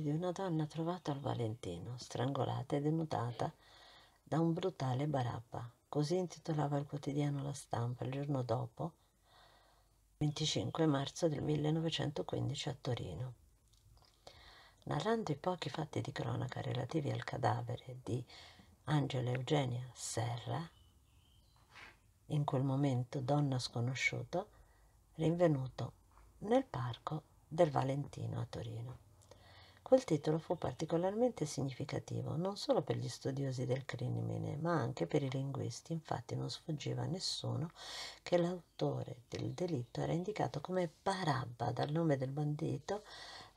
morte di una donna trovata al Valentino, strangolata e denudata da un brutale barabba. Così intitolava il quotidiano La Stampa il giorno dopo, 25 marzo del 1915 a Torino. Narrando i pochi fatti di cronaca relativi al cadavere di Angela Eugenia Serra, in quel momento donna sconosciuta, rinvenuto nel parco del Valentino a Torino. Quel titolo fu particolarmente significativo non solo per gli studiosi del crimine, ma anche per i linguisti. Infatti non sfuggiva a nessuno che l'autore del delitto era indicato come Barabba dal nome del bandito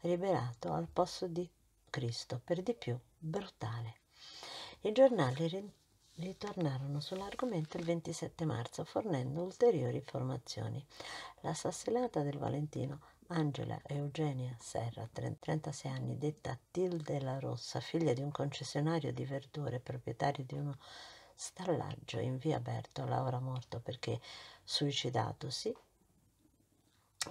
liberato al posto di Cristo, per di più brutale. I giornali ritornarono sull'argomento il 27 marzo fornendo ulteriori informazioni. L'assassinata del Valentino Angela Eugenia Serra, 36 anni, detta Tilde La Rossa, figlia di un concessionario di verdure, proprietario di uno stallaggio in via Bertola, ora morto perché suicidatosi,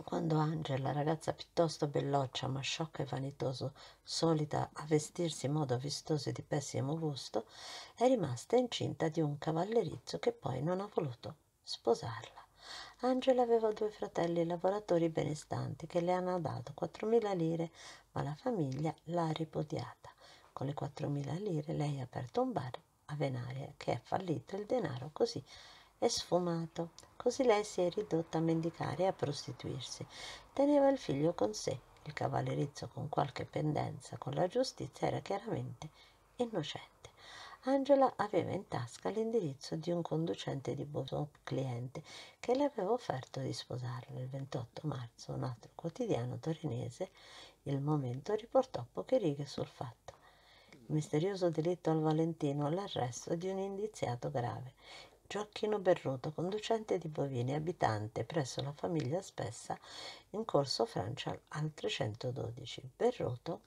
quando Angela, ragazza piuttosto belloccia ma sciocca e vanitoso, solita a vestirsi in modo vistoso e di pessimo gusto, è rimasta incinta di un cavallerizzo che poi non ha voluto sposarla. Angela aveva due fratelli lavoratori benestanti che le hanno dato 4.000 lire, ma la famiglia l'ha ripudiata. Con le 4.000 lire lei ha aperto un bar a Venaria che è fallito il denaro così è sfumato. Così lei si è ridotta a mendicare e a prostituirsi. Teneva il figlio con sé. Il cavallerizzo con qualche pendenza con la giustizia era chiaramente innocente. Angela aveva in tasca l'indirizzo di un conducente di Boson cliente che le aveva offerto di sposarlo Il 28 marzo un altro quotidiano torinese, Il Momento, riportò poche righe sul fatto. misterioso delitto al Valentino, l'arresto di un indiziato grave. Gioacchino Berruto, conducente di bovini, abitante presso la famiglia Spessa in corso Francia al 312. Berruto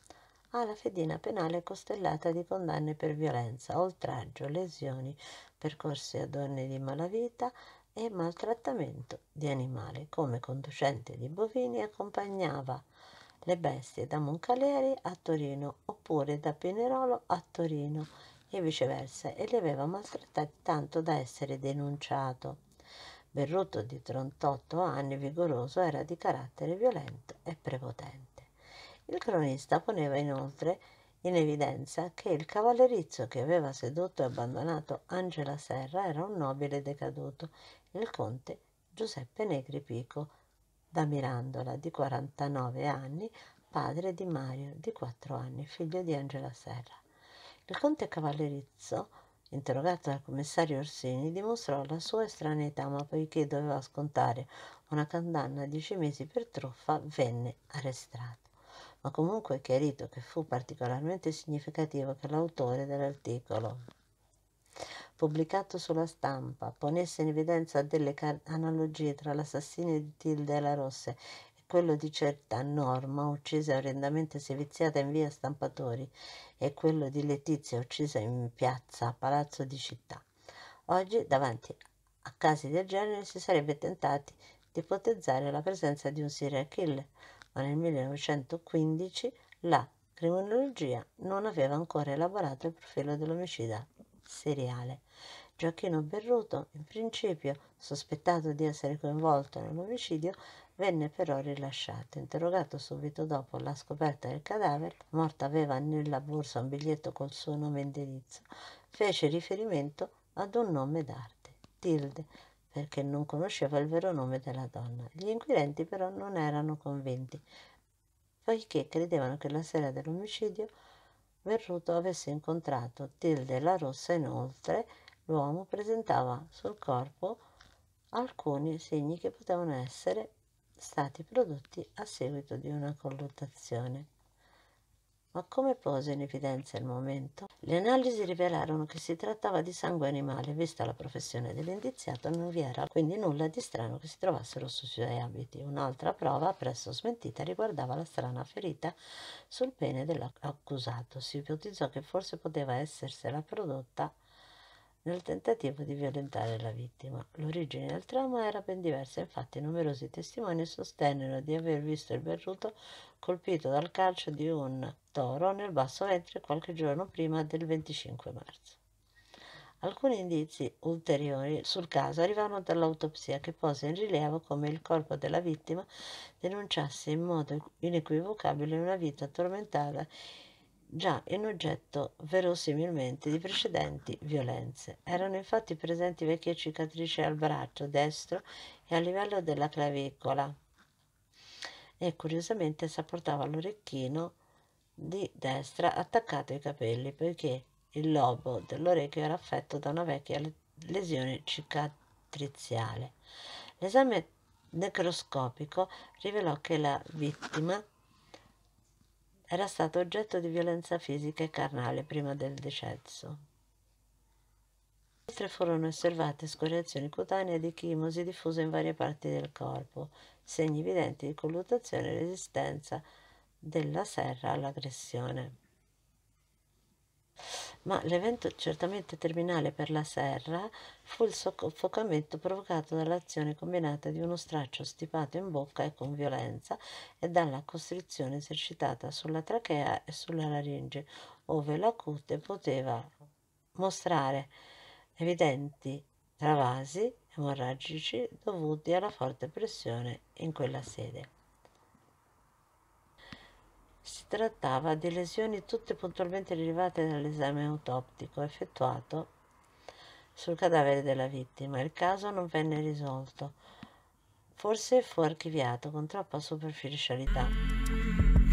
ha la fedina penale costellata di condanne per violenza, oltraggio, lesioni, percorsi a donne di malavita e maltrattamento di animali. Come conducente di bovini accompagnava le bestie da Moncalieri a Torino oppure da Pinerolo a Torino e viceversa e li aveva maltrattati tanto da essere denunciato. Berruto di 38 anni, vigoroso, era di carattere violento e prepotente. Il cronista poneva inoltre in evidenza che il cavallerizzo che aveva seduto e abbandonato Angela Serra era un nobile decaduto, il conte Giuseppe Negri Pico, da Mirandola, di 49 anni, padre di Mario, di 4 anni, figlio di Angela Serra. Il conte cavallerizzo, interrogato dal commissario Orsini, dimostrò la sua estraneità, ma poiché doveva scontare una condanna a 10 mesi per truffa, venne arrestato ma comunque è chiarito che fu particolarmente significativo che l'autore dell'articolo, pubblicato sulla stampa, ponesse in evidenza delle analogie tra l'assassino di Tilde La Rosse e quello di certa Norma, uccisa orrendamente seviziata in via Stampatori, e quello di Letizia, uccisa in piazza a Palazzo di Città. Oggi, davanti a casi del genere, si sarebbe tentati di ipotizzare la presenza di un serial killer, ma nel 1915 la criminologia non aveva ancora elaborato il profilo dell'omicida seriale. Gioacchino Berruto, in principio sospettato di essere coinvolto nell'omicidio, venne però rilasciato. Interrogato subito dopo la scoperta del cadavere, la morta aveva nella borsa un biglietto col suo nome e indirizzo, fece riferimento ad un nome d'arte, Tilde, perché non conosceva il vero nome della donna. Gli inquirenti però non erano convinti, poiché credevano che la sera dell'omicidio Verruto avesse incontrato Tilde la Rossa. Inoltre l'uomo presentava sul corpo alcuni segni che potevano essere stati prodotti a seguito di una colluttazione ma come pose in evidenza il momento? Le analisi rivelarono che si trattava di sangue animale, vista la professione dell'indiziato non vi era quindi nulla di strano che si trovassero sui suoi abiti. Un'altra prova, presto smentita, riguardava la strana ferita sul pene dell'accusato. Si ipotizzò che forse poteva essersela prodotta nel tentativo di violentare la vittima. L'origine del trauma era ben diversa, infatti numerosi testimoni sostennero di aver visto il berruto colpito dal calcio di un toro nel basso ventre qualche giorno prima del 25 marzo. Alcuni indizi ulteriori sul caso arrivarono dall'autopsia che pose in rilievo come il corpo della vittima denunciasse in modo inequivocabile una vita tormentata già in oggetto verosimilmente di precedenti violenze. Erano infatti presenti vecchie cicatrici al braccio destro e a livello della clavicola e curiosamente s'apportava l'orecchino di destra attaccato ai capelli poiché il lobo dell'orecchio era affetto da una vecchia lesione cicatriziale. L'esame necroscopico rivelò che la vittima era stato oggetto di violenza fisica e carnale prima del decesso. Inoltre furono osservate scoriazioni cutanee di chimosi diffuse in varie parti del corpo, segni evidenti di collutazione e resistenza della serra all'aggressione ma l'evento certamente terminale per la serra fu il soffocamento provocato dall'azione combinata di uno straccio stipato in bocca e con violenza e dalla costrizione esercitata sulla trachea e sulla laringe, ove la cute poteva mostrare evidenti travasi emorragici dovuti alla forte pressione in quella sede. Si trattava di lesioni tutte puntualmente rilevate dall'esame autoptico effettuato sul cadavere della vittima. Il caso non venne risolto, forse fu archiviato con troppa superficialità.